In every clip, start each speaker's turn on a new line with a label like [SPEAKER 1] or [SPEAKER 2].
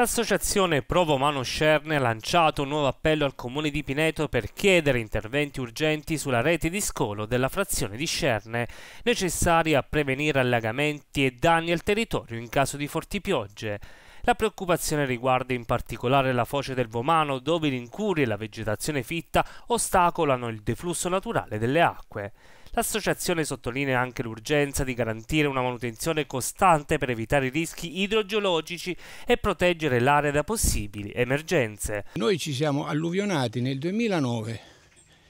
[SPEAKER 1] L'associazione Provo Mano Scerne ha lanciato un nuovo appello al comune di Pineto per chiedere interventi urgenti sulla rete di scolo della frazione di Scerne, necessari a prevenire allagamenti e danni al territorio in caso di forti piogge. La preoccupazione riguarda in particolare la foce del Vomano, dove l'incuria e la vegetazione fitta ostacolano il deflusso naturale delle acque. L'associazione sottolinea anche l'urgenza di garantire una manutenzione costante per evitare i rischi idrogeologici e proteggere l'area da possibili emergenze.
[SPEAKER 2] Noi ci siamo alluvionati nel 2009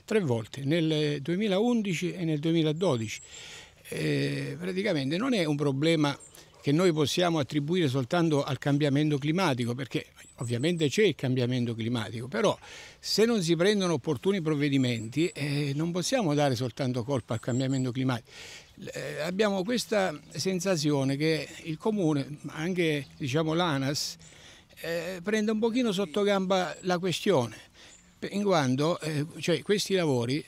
[SPEAKER 2] tre volte, nel 2011 e nel 2012. Eh, praticamente non è un problema che noi possiamo attribuire soltanto al cambiamento climatico, perché ovviamente c'è il cambiamento climatico, però se non si prendono opportuni provvedimenti eh, non possiamo dare soltanto colpa al cambiamento climatico. Eh, abbiamo questa sensazione che il comune, anche diciamo, l'ANAS, eh, prende un pochino sotto gamba la questione, in quanto eh, cioè, questi lavori,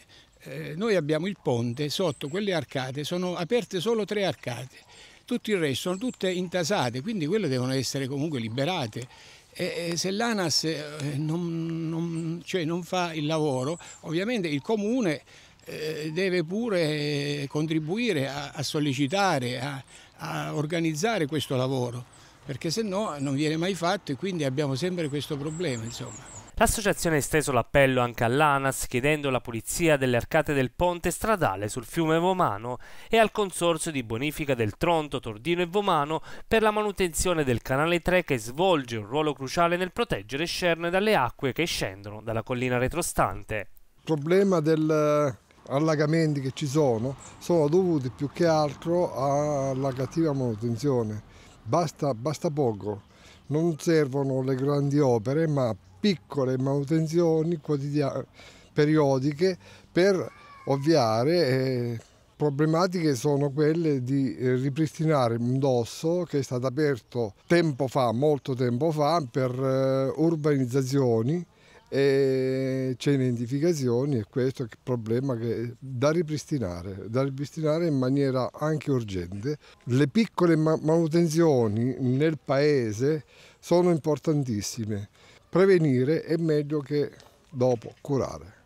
[SPEAKER 2] eh, noi abbiamo il ponte sotto quelle arcate, sono aperte solo tre arcate tutto il resto sono tutte intasate, quindi quelle devono essere comunque liberate. E se l'ANAS eh, non, non, cioè non fa il lavoro, ovviamente il comune eh, deve pure eh, contribuire a, a sollecitare, a, a, organizzare questo lavoro, perché se no non viene mai fatto e quindi abbiamo sempre questo problema. Insomma.
[SPEAKER 1] L'associazione ha esteso l'appello anche all'ANAS chiedendo la pulizia delle arcate del ponte stradale sul fiume Vomano e al Consorzio di bonifica del Tronto, Tordino e Vomano per la manutenzione del canale 3 che svolge un ruolo cruciale nel proteggere Scerne dalle acque che scendono dalla collina retrostante.
[SPEAKER 3] Il problema degli eh, allagamenti che ci sono sono dovuti più che altro alla cattiva manutenzione. Basta, basta poco non servono le grandi opere ma piccole manutenzioni periodiche per ovviare eh, problematiche sono quelle di eh, ripristinare un dosso che è stato aperto tempo fa, molto tempo fa, per eh, urbanizzazioni e c'è identificazioni e questo è il problema che da ripristinare, da ripristinare in maniera anche urgente. Le piccole manutenzioni nel paese sono importantissime, prevenire è meglio che dopo curare.